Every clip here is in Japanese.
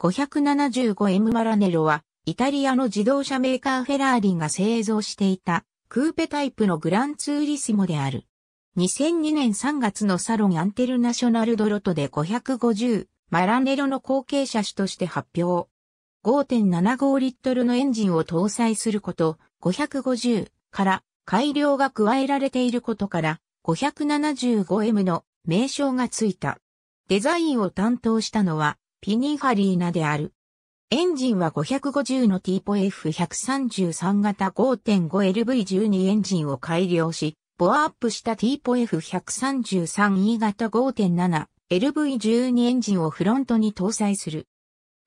575M マラネロは、イタリアの自動車メーカーフェラーリが製造していた、クーペタイプのグランツーリスモである。2002年3月のサロンアンテルナショナルドロトで550、マラネロの後継車種として発表。5.75リットルのエンジンを搭載すること、550から改良が加えられていることから、575M の名称がついた。デザインを担当したのは、ピニファリーナである。エンジンは550の t ーポ f 1 3 3型 5.5LV12 エンジンを改良し、ボアアップした t ーポ f 1 3 3 e 型 5.7LV12 エンジンをフロントに搭載する。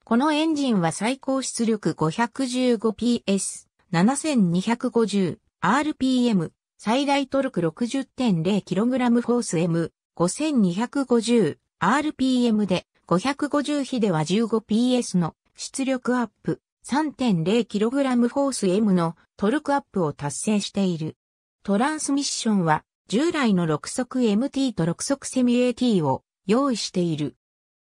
このエンジンは最高出力 515PS7250RPM、最大トルク 60.0kgfm5250RPM で550比では 15PS の出力アップ 3.0kg フォース M のトルクアップを達成している。トランスミッションは従来の6速 MT と6速セミ AT を用意している。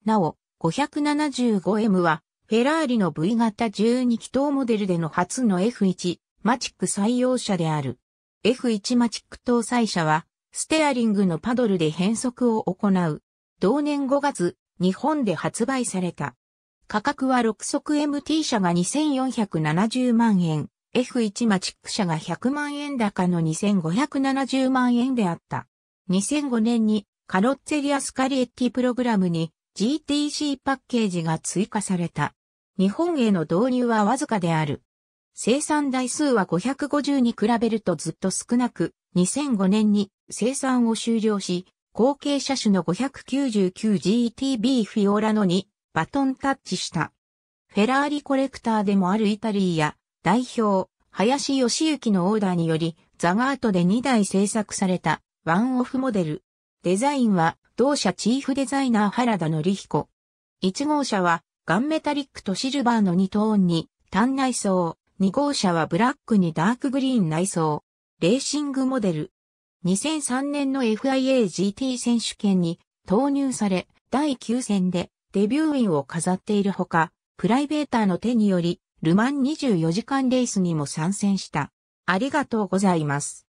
なお、575M はフェラーリの V 型12気筒モデルでの初の F1 マチック採用車である。F1 マチック搭載車はステアリングのパドルで変速を行う。同年5月、日本で発売された。価格は6足 MT 車が2470万円、F1 マチック車が100万円高の2570万円であった。2005年にカロッツェリアスカリエッティプログラムに GTC パッケージが追加された。日本への導入はわずかである。生産台数は550に比べるとずっと少なく、2005年に生産を終了し、後継車種の 599GTB フィオラノにバトンタッチした。フェラーリコレクターでもあるイタリーや代表、林義行のオーダーにより、ザガートで2台製作されたワンオフモデル。デザインは同社チーフデザイナー原田則彦。1号車はガンメタリックとシルバーの2トーンに単内装。2号車はブラックにダークグリーン内装。レーシングモデル。2003年の FIAGT 選手権に投入され、第9戦でデビューインを飾っているほか、プライベーターの手により、ルマン24時間レースにも参戦した。ありがとうございます。